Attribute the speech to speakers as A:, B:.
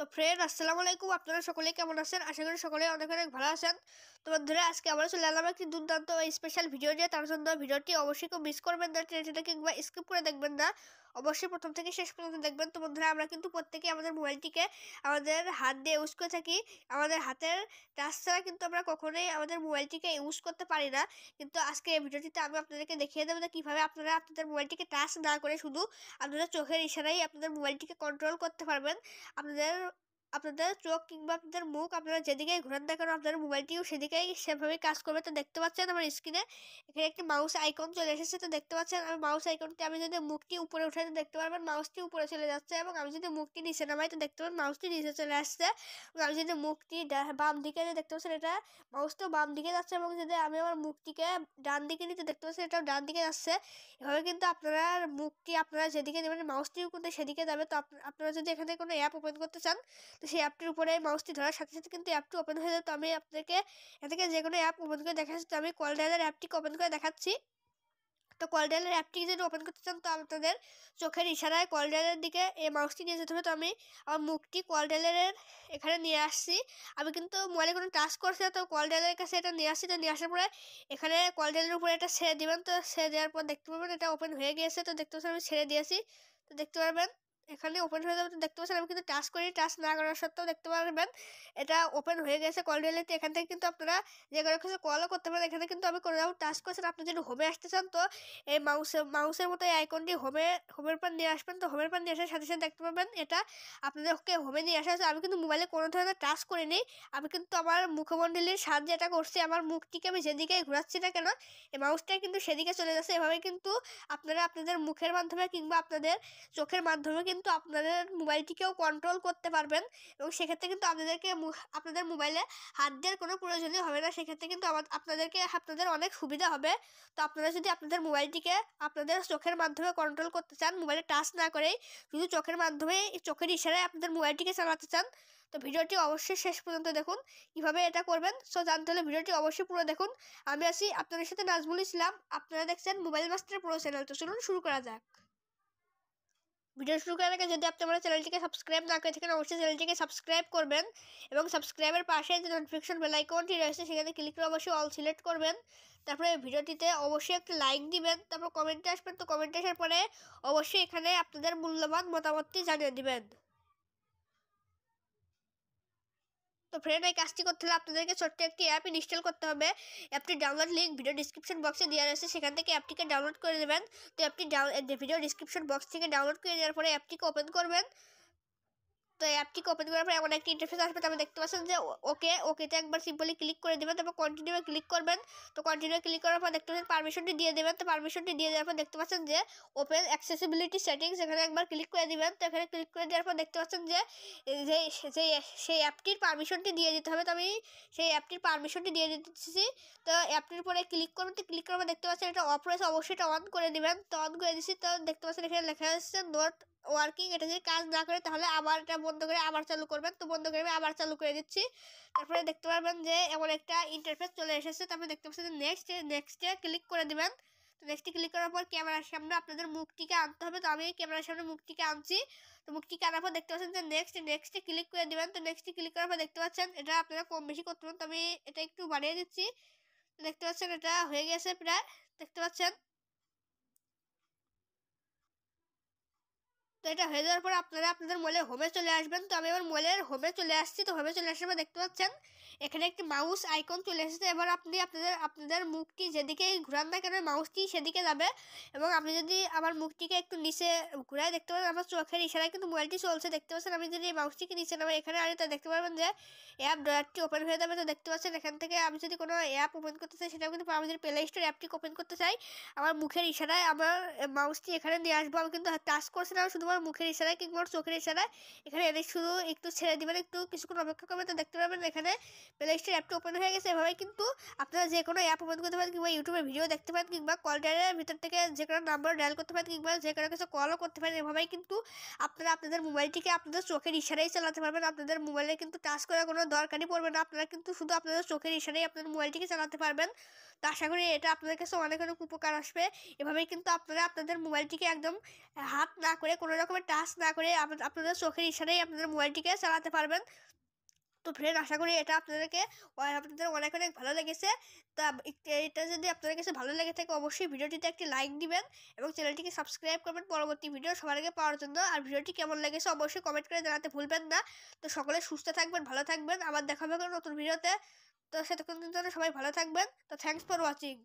A: তো ফ্রেন্ড আসসালামু আলাইকুম আপনারা সকলে কেমন আছেন আশা করি সকলে অনেক অনেক ভালো আছেন তো বন্ধুরা আজকে আমরা চলে এলাম একটি দুর্দান্ত স্পেশাল ভিডিও নিয়ে তার জন্য ভিডিওটি অবশ্যই কেউ মিস করবেন না ট্রেনটা কিংবা স্কিপ করে দেখবেন না অবশ্যই প্রথম থেকে শেষ পর্যন্ত দেখবেন তো বন্ধুরা আমরা কিন্তু প্রত্যেকে আমাদের মোবাইলটিকে আমাদের হাত দিয়ে ইউজ করে থাকি আমাদের হাতের টাচ ছাড়া কিন্তু আমরা কখনোই আমাদের মোবাইলটিকে ইউজ করতে পারি না কিন্তু আজকে এই ভিডিওটিতে আমি আপনাদেরকে দেখিয়ে দেবো যে কীভাবে আপনারা আপনাদের মোবাইলটিকে টাচ না করে শুধু আপনাদের চোখের ইশারাই আপনাদের মোবাইলটিকে কন্ট্রোল করতে পারবেন আপনাদের আপনাদের চোখ কিংবা আপনাদের মুখ আপনারা যেদিকে ঘোরান দেখেন আপনাদের মোবাইলটিও সেদিকেই সেভাবে কাজ করবে তো দেখতে পাচ্ছেন আমার স্ক্রিনে এখানে একটি মাউস আইকন চলে এসেছে তো দেখতে পাচ্ছেন আমি মাউস আইকনটি আমি যদি মুখটি উপরে উঠাই তো দেখতে পারবেন মাউসটি উপরে চলে যাচ্ছে এবং আমি যদি মুখটি নিচে নামাই তো দেখতে পাবেন মাউসটি নিচে চলে আসছে এবং আমি যদি মুখটি বাম দিকে দেখতে পাচ্ছেন এটা মাউসটা বাম দিকে যাচ্ছে এবং যদি আমি আমার মুখটিকে ডান দিকে নিতে দেখতে পাচ্ছেন এটাও ডান দিকে যাচ্ছে এভাবে কিন্তু আপনারা মুখটি আপনারা যেদিকে নেবেন মাউসটিও কিন্তু সেদিকে যাবে তো আপনারা যদি এখানে কোনো অ্যাপ ওপেন করতে চান তো সেই অ্যাপটির উপরে মাউসটি ধরার সাথে সাথে কিন্তু অ্যাপটি ওপেন হয়ে যাবে তো আমি আপনাদেরকে এ থেকে যে কোনো অ্যাপ ওপেন করে দেখাচ্ছি তো আমি কল ডায়ালার অ্যাপটিকে ওপেন করে দেখাচ্ছি তো কল ডায়ালের অ্যাপটি যদি ওপেন করতে চান তো আপনাদের চোখের ইশারায় কল ডায়ালের দিকে এই মাউসটি নিয়ে যেতে হবে তো আমি আমার মুখটি কল ডায়ালের এখানে নিয়ে আসছি আমি কিন্তু মোবাইলে কোনো টাচ করছি না তো কল ডায়ালের কাছে এটা নিয়ে আসছি তো নিয়ে আসার পরে এখানে কল ডায়ালের উপরে এটা ছেড়ে দেবেন তো ছেড়ে দেওয়ার পর দেখতে পাবেন এটা ওপেন হয়ে গিয়েছে তো দেখতে পাচ্ছি আমি ছেড়ে দিয়েছি তো দেখতে পারবেন এখানে ওপেন হয়ে যাবে দেখতে পাচ্ছেন আমি কিন্তু টাচ করি টাচ না করার সত্ত্বেও দেখতে পারবেন এটা ওপেন হয়ে গেছে কল রিয়েলিটি এখান থেকে কিন্তু আপনারা যে কোনো কিছু কলও করতে পারেন এখানে কিন্তু আমি কোনো টাচ করেছেন আপনি যদি হোমে আসতে চান তো এই মাউসে মাউসের মতো এই আইকনটি হোমে হোমের পান নিয়ে আসবেন তো হোমের পান নিয়ে আসার সাথে সাথে দেখতে পাবেন এটা আপনাদেরকে হোমে নিয়ে আসা আমি কিন্তু মোবাইলে কোনো ধরনের টাচ করিনি আমি কিন্তু আমার মুখমণ্ডলীর সাহায্যে এটা করছি আমার মুখটিকে আমি যেদিকে ঘোরাচ্ছি না কেন এই মাউসটা কিন্তু সেদিকে চলে যাচ্ছে এভাবে কিন্তু আপনারা আপনাদের মুখের মাধ্যমে কিংবা আপনাদের চোখের মাধ্যমে কিন্তু কিন্তু আপনাদের মোবাইলটিকেও কন্ট্রোল করতে পারবেন এবং সেক্ষেত্রে কিন্তু আপনাদেরকে আপনাদের মোবাইলে হাত দেওয়ার কোনো প্রয়োজনই হবে না সেক্ষেত্রে কিন্তু আমার আপনাদেরকে আপনাদের অনেক সুবিধা হবে তো আপনারা যদি আপনাদের মোবাইলটিকে আপনাদের চোখের মাধ্যমে কন্ট্রোল করতে চান মোবাইলে টাচ না করেই শুধু চোখের মাধ্যমে চোখের ইশারায় আপনাদের মোবাইলটিকে চালাতে চান তো ভিডিওটি অবশ্যই শেষ পর্যন্ত দেখুন কীভাবে এটা করবেন সো জানতে হলে ভিডিওটি অবশ্যই পুরো দেখুন আমি আছি আপনাদের সাথে নাজমুল ইসলাম আপনারা দেখছেন মোবাইল মাস্টার প্রো চ্যানেল তো চলুন শুরু করা যাক ভিডিও শুরু করার আগে যদি আপনি আমার চ্যানেলটিকে সাবস্ক্রাইব না করে থাকেন অবশ্যই চ্যানেলটিকে সাবস্ক্রাইব করবেন এবং সাবস্ক্রাইবের পাশে যে নোটিফিকেশন বেলাইকনটি রয়েছে সেখানে ক্লিক করে অবশ্যই অল সিলেক্ট করবেন তারপরে ভিডিওটিতে অবশ্যই একটা লাইক দিবেন তারপর কমেন্টে আসবেন তো কমেন্টে আসার পরে অবশ্যই এখানে আপনাদের মূল্যবান মতামতটি জানিয়ে দিবেন তো ফ্রেন্ড এই কাজটি করতে হলে আপনাদেরকে ছোট্ট একটি অ্যাপ ইনস্টল করতে হবে অ্যাপটি ডাউনলোড লিঙ্ক ভিডিও ডিসক্রিপশন বক্সে দেওয়া রয়েছে সেখান থেকে অ্যাপটিকে ডাউনলোড করে দেবেন তো অ্যাপটি ভিডিও ডিসক্রিপশন বক্স থেকে ডাউনলোড করে দেওয়ার পরে অ্যাপটিকে ওপেন করবেন তো অ্যাপটিকে ওপেন করার পর এমন একটি ইন্টারফেস আসবে তারপর দেখতে পাচ্ছেন যে ওকে ওকেতে একবার সিম্পলি ক্লিক করে দেবেন তারপর কন্টিনিউয়ে ক্লিক করবেন তো কন্টিনিউ ক্লিক করার পর দেখতে পাচ্ছেন পারমিশনটি দিয়ে দেবেন তো পারমিশনটি দিয়ে দেওয়ার পর দেখতে পাচ্ছেন যে ওপেন অ্যাক্সেসিবিলিটি সেটিংস এখানে একবার ক্লিক করে দেবেন তো এখানে ক্লিক করে দেওয়ার পর দেখতে পাচ্ছেন যে যে সেই অ্যাপটির পারমিশনটি দিয়ে দিতে হবে তো আমি সেই অ্যাপটির পারমিশনটি দিয়ে দিতেছি তো অ্যাপটির পরে ক্লিক করবেন তো ক্লিক করার পর দেখতে পাচ্ছেন এটা অফ রয়েছে অবশ্যই এটা অন করে দেবেন তো অন করে দিচ্ছি তো দেখতে পাচ্ছেন এখানে লেখা আসছে নোট ওয়ার্কিং এটা যদি কাজ না করে তাহলে আবার এটা বন্ধ করে আবার চালু করবেন তো বন্ধ করে আমি আবার চালু করে দিচ্ছি তারপরে দেখতে পারবেন যে এমন একটা ইন্টারফেস চলে এসেছে তারপরে দেখতে পাচ্ছেন যে নেক্সট নেক্সটে ক্লিক করে দেবেন তো নেক্সটে ক্লিক করার পর ক্যামেরার সামনে আপনাদের মুখটিকে আনতে হবে তো আমি ক্যামেরার সামনে মুখটিকে আনছি তো মুখটিকে আনার পর দেখতে পাচ্ছেন যে নেক্সট নেক্সটে ক্লিক করে দেবেন তো নেক্সটে ক্লিক করার পর দেখতে পাচ্ছেন এটা আপনারা কম বেশি করতে পারেন তো আমি এটা একটু বাড়িয়ে দিচ্ছি দেখতে পাচ্ছেন এটা হয়ে গেছে প্রায় দেখতে পাচ্ছেন তো এটা হয়ে যাওয়ার পর আপনারা আপনাদের মলে হোমে চলে আসবেন তো আমি এবার মোলের হোমে চলে আসছি তো হোমে চলে আসার পর দেখতে পাচ্ছেন এখানে একটি মাউস আইকন চলে এসেছে এবার আপনি আপনাদের আপনাদের মুখটি যেদিকে ঘুরান না কেন মাউসটি সেদিকে যাবে এবং আপনি যদি আমার মুখটিকে একটু নিচে ঘুরায় দেখতে পারেন আমার চোখের ইশারায় কিন্তু মোবাইলটি চলছে দেখতে পাচ্ছেন আমি যদি এই মাউসটিকে নিচে নামে এখানে আনি তা দেখতে পারবেন যে অ্যাপ ড্রয়ারটি ওপেন হয়ে যাবে তো দেখতে পাচ্ছেন এখান থেকে আমি যদি কোনো অ্যাপ ওপেন করতে চাই সেটা কিন্তু আমি যদি প্লে স্টোর অ্যাপটি ওপেন করতে চাই আমার মুখের ইশারায় আমার মাউসটি এখানে নিয়ে আসবো আমি কিন্তু টাচ করছিলাম শুধুমাত্র ওর মুখের ইশারায় কিংবা চোখের ইশারায় এখানে এনে শুধু একটু ছেড়ে দেবেন একটু কিছুক্ষণ অপেক্ষা করবেন তো দেখতে পাবেন এখানে প্লে স্টোর অ্যাপটি ওপেন হয়ে গেছে এভাবে কিন্তু আপনারা যে কোনো অ্যাপ ওপেন করতে পারেন কিংবা ইউটিউবে ভিডিও দেখতে পারেন কিংবা কল ডায়ারের ভিতর থেকে যে কোনো নাম্বার ডায়াল করতে পারেন কিংবা যে কোনো কিছু কলও করতে পারেন এভাবেই কিন্তু আপনারা আপনাদের মোবাইলটিকে আপনাদের চোখের ইশারাই চালাতে পারবেন আপনাদের মোবাইলে কিন্তু টাচ করার কোনো দরকারই পড়বে না আপনারা কিন্তু শুধু আপনাদের চোখের ইশারাই আপনাদের মোবাইলটিকে চালাতে পারবেন তো আশা করি এটা আপনাদের কাছে অনেক অনেক উপকার আসবে এভাবে কিন্তু আপনারা আপনাদের মোবাইলটিকে একদম হাত না করে কোনো রকমের টাচ না করে আপনাদের চোখের ইশারাই আপনাদের মোবাইলটিকে চালাতে পারবেন তো ফ্রেন্ড আশা করি এটা আপনাদেরকে আপনাদের অনেক অনেক ভালো লেগেছে তা এটা যদি আপনাদের কাছে ভালো লেগে থাকে অবশ্যই ভিডিওটিতে একটি লাইক দিবেন এবং চ্যানেলটিকে সাবস্ক্রাইব করবেন পরবর্তী ভিডিও সবার আগে পাওয়ার জন্য আর ভিডিওটি কেমন লেগেছে অবশ্যই কমেন্ট করে জানাতে ভুলবেন না তো সকলে সুস্থ থাকবেন ভালো থাকবেন আবার দেখা হবে নতুন ভিডিওতে তো সেতক্ষণ সবাই ভালো থাকবেন তো থ্যাংকস ফর ওয়াচিং